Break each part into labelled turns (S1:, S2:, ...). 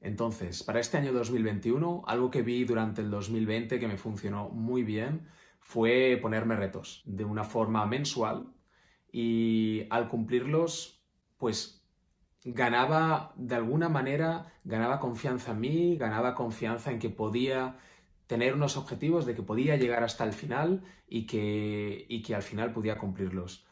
S1: Entonces, para este año 2021, algo que vi durante el 2020 que me funcionó muy bien fue ponerme retos de una forma mensual y al cumplirlos, pues ganaba de alguna manera, ganaba confianza en mí, ganaba confianza en que podía tener unos objetivos, de que podía llegar hasta el final y que, y que al final podía cumplirlos.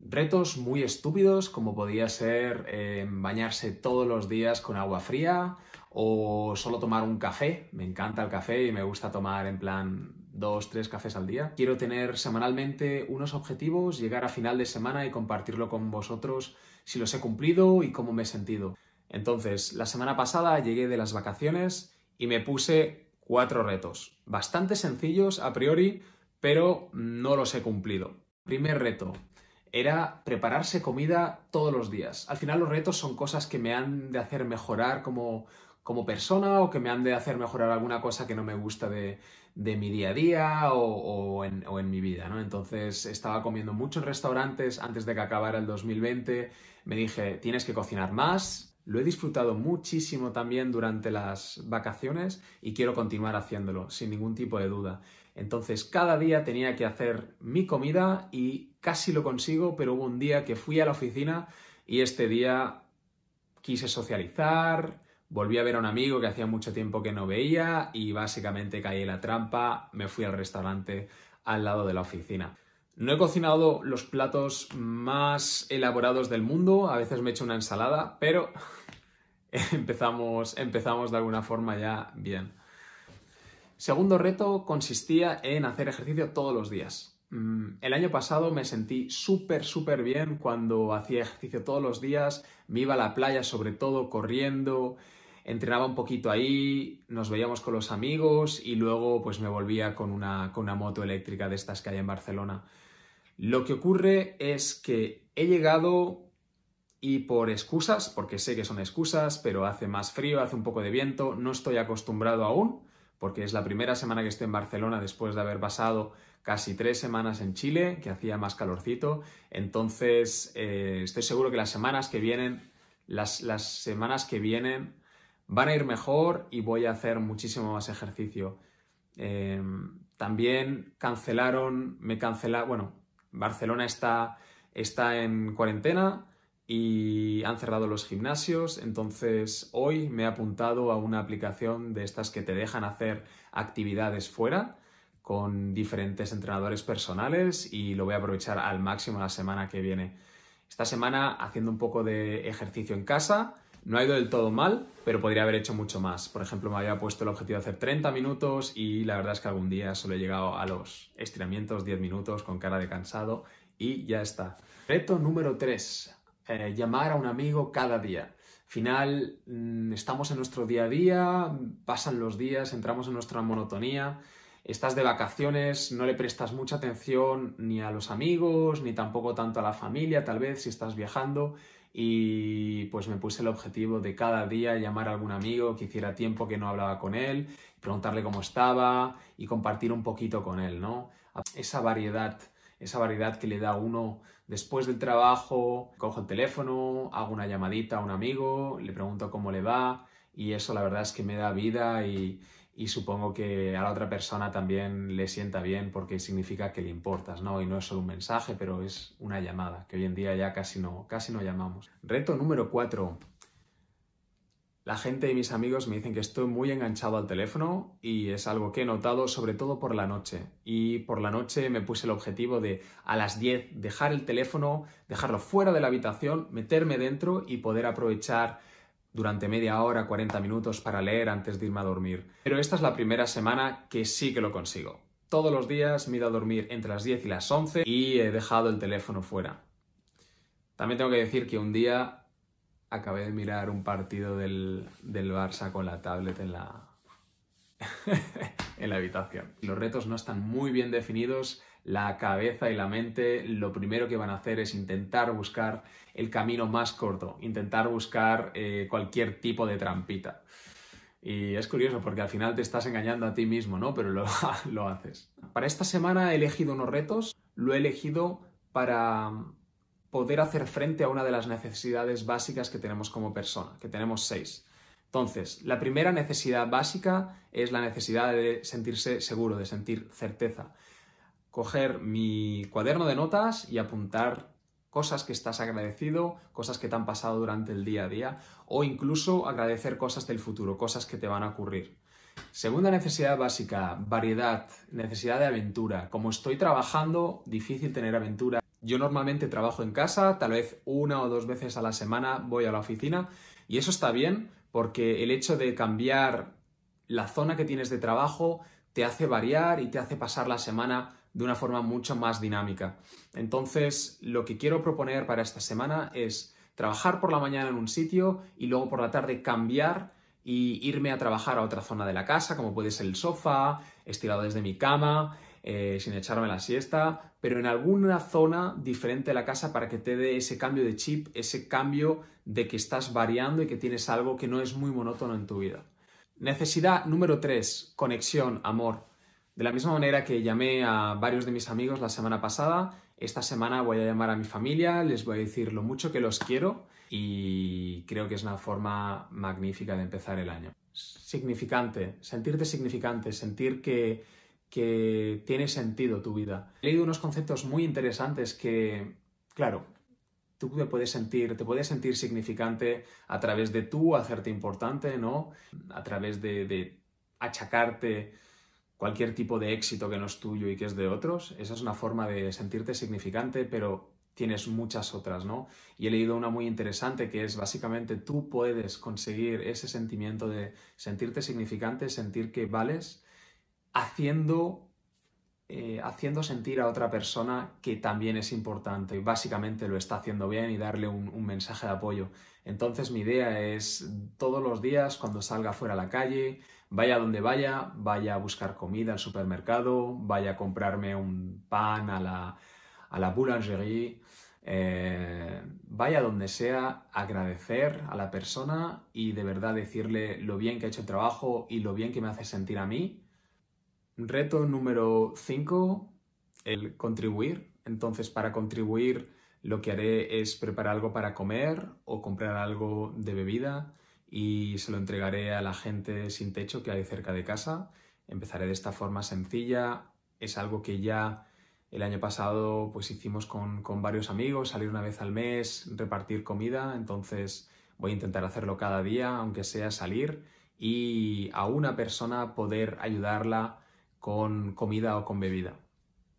S1: Retos muy estúpidos como podía ser eh, bañarse todos los días con agua fría o solo tomar un café. Me encanta el café y me gusta tomar en plan dos, tres cafés al día. Quiero tener semanalmente unos objetivos, llegar a final de semana y compartirlo con vosotros si los he cumplido y cómo me he sentido. Entonces, la semana pasada llegué de las vacaciones y me puse cuatro retos, bastante sencillos a priori, pero no los he cumplido. Primer reto, era prepararse comida todos los días. Al final los retos son cosas que me han de hacer mejorar como, como persona o que me han de hacer mejorar alguna cosa que no me gusta de, de mi día a día o, en, mi vida, ¿no? Entonces estaba comiendo muchos restaurantes antes de que acabara el 2020. Me dije, tienes que cocinar más. Lo he disfrutado muchísimo también durante las vacaciones y quiero continuar haciéndolo, sin ningún tipo de duda. Entonces cada día tenía que hacer mi comida y casi lo consigo, pero hubo un día que fui a la oficina y este día quise socializar, volví a ver a un amigo que hacía mucho tiempo que no veía y básicamente caí en la trampa, me fui al restaurante al lado de la oficina. No he cocinado los platos más elaborados del mundo, a veces me echo una ensalada, pero empezamos, empezamos de alguna forma ya bien. Segundo reto consistía en hacer ejercicio todos los días. Mm, el año pasado me sentí súper, súper bien cuando hacía ejercicio todos los días, me iba a la playa sobre todo corriendo, entrenaba un poquito ahí, nos veíamos con los amigos y luego pues me volvía con una, con una moto eléctrica de estas que hay en Barcelona. Lo que ocurre es que he llegado y por excusas, porque sé que son excusas, pero hace más frío, hace un poco de viento, no estoy acostumbrado aún porque es la primera semana que estoy en Barcelona después de haber pasado casi tres semanas en Chile, que hacía más calorcito. Entonces, eh, estoy seguro que las semanas que vienen, las, semanas que vienen van a ir mejor y voy a hacer muchísimo más ejercicio. Eh, también cancelaron, me cancela, bueno, Barcelona está, está en cuarentena, y han cerrado los gimnasios, entonces hoy me he apuntado a una aplicación de estas que te dejan hacer actividades fuera con diferentes entrenadores personales y lo voy a aprovechar al máximo la semana que viene. Esta semana haciendo un poco de ejercicio en casa, no ha ido del todo mal, pero podría haber hecho mucho más. Por ejemplo, me había puesto el objetivo de hacer 30 minutos y la verdad es que algún día solo he llegado a los estiramientos 10 minutos con cara de cansado y ya está. Reto número 3. Eh, llamar a un amigo cada día. final mm, estamos en nuestro día a día, pasan los días, entramos en nuestra monotonía, estás de vacaciones, no le prestas mucha atención ni a los amigos, ni tampoco tanto a la familia, tal vez si estás viajando. Y pues me puse el objetivo de cada día llamar a algún amigo que hiciera tiempo que no hablaba con él, preguntarle cómo estaba y compartir un poquito con él, ¿no? Esa variedad esa variedad que le da uno después del trabajo, cojo el teléfono, hago una llamadita a un amigo, le pregunto cómo le va y eso la verdad es que me da vida y, supongo que a la otra persona también le sienta bien porque significa que le importas, ¿no? Y no es solo un mensaje, pero es una llamada, que hoy en día ya casi no, casi no llamamos. Reto número 4 la gente y mis amigos me dicen que estoy muy enganchado al teléfono y es algo que he notado sobre todo por la noche. Y por la noche me puse el objetivo de a las 10 dejar el teléfono, dejarlo fuera de la habitación, meterme dentro y poder aprovechar durante media hora, 40 minutos para leer antes de irme a dormir. Pero esta es la primera semana que sí que lo consigo. Todos los días me a dormir entre las 10 y las 11 y he dejado el teléfono fuera. También tengo que decir que un día acabé de mirar un partido del, Barça con la tablet en la, en la habitación. Los retos no están muy bien definidos, la cabeza y la mente lo primero que van a hacer es intentar buscar el camino más corto, intentar buscar eh, cualquier tipo de trampita. Y es curioso porque al final te estás engañando a ti mismo, ¿no? Pero lo, lo haces. Para esta semana he elegido unos retos, lo he elegido para poder hacer frente a una de las necesidades básicas que tenemos como persona, que tenemos seis. Entonces, la primera necesidad básica es la necesidad de sentirse seguro, de sentir certeza. Coger mi cuaderno de notas y apuntar cosas que estás agradecido, cosas que te han pasado durante el día a día, o incluso agradecer cosas del futuro, cosas que te van a ocurrir. Segunda necesidad básica, variedad, necesidad de aventura. Como estoy trabajando, difícil tener aventura. Yo normalmente trabajo en casa, tal vez una o dos veces a la semana voy a la oficina y eso está bien porque el hecho de cambiar la zona que tienes de trabajo te hace variar y te hace pasar la semana de una forma mucho más dinámica. Entonces, lo que quiero proponer para esta semana es trabajar por la mañana en un sitio y luego por la tarde cambiar y irme a trabajar a otra zona de la casa, como puede ser el sofá, estirado desde mi cama, eh, sin echarme la siesta, pero en alguna zona diferente de la casa para que te dé ese cambio de chip, ese cambio de que estás variando y que tienes algo que no es muy monótono en tu vida. Necesidad número tres: conexión, amor. De la misma manera que llamé a varios de mis amigos la semana pasada, esta semana voy a llamar a mi familia, les voy a decir lo mucho que los quiero y creo que es una forma magnífica de empezar el año. Significante, sentirte significante, sentir que que tiene sentido tu vida. He leído unos conceptos muy interesantes que, claro, tú te puedes sentir, te puedes sentir significante a través de tú hacerte importante, ¿no? A través de, de achacarte cualquier tipo de éxito que no es tuyo y que es de otros. Esa es una forma de sentirte significante, pero tienes muchas otras, ¿no? Y he leído una muy interesante que es básicamente tú puedes conseguir ese sentimiento de sentirte significante, sentir que vales haciendo, eh, haciendo sentir a otra persona que también es importante y básicamente lo está haciendo bien y darle un, mensaje de apoyo. Entonces mi idea es todos los días cuando salga fuera a la calle, vaya donde vaya, vaya a buscar comida al supermercado, vaya a comprarme un pan a la, a la boulangerie, eh, vaya donde sea, agradecer a la persona y de verdad decirle lo bien que ha hecho el trabajo y lo bien que me hace sentir a mí Reto número 5, el contribuir. Entonces, para contribuir, lo que haré es preparar algo para comer o comprar algo de bebida y se lo entregaré a la gente sin techo que hay cerca de casa. Empezaré de esta forma sencilla. Es algo que ya el año pasado pues hicimos con, con varios amigos, salir una vez al mes, repartir comida. Entonces voy a intentar hacerlo cada día, aunque sea salir y a una persona poder ayudarla con comida o con bebida.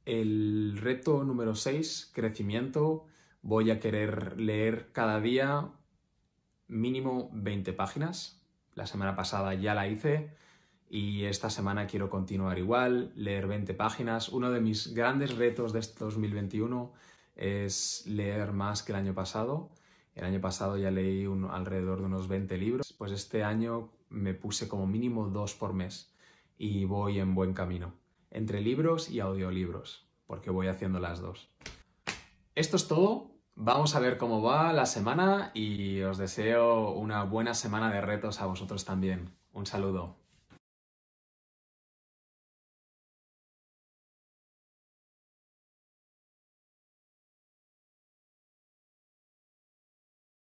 S1: El reto número 6, crecimiento, voy a querer leer cada día mínimo 20 páginas. La semana pasada ya la hice y esta semana quiero continuar igual, leer 20 páginas. Uno de mis grandes retos de este 2021 es leer más que el año pasado. El año pasado ya leí alrededor de unos 20 libros, pues este año me puse como mínimo dos por mes y voy en buen camino, entre libros y audiolibros, porque voy haciendo las dos. Esto es todo, vamos a ver cómo va la semana y os deseo una buena semana de retos a vosotros también. Un saludo.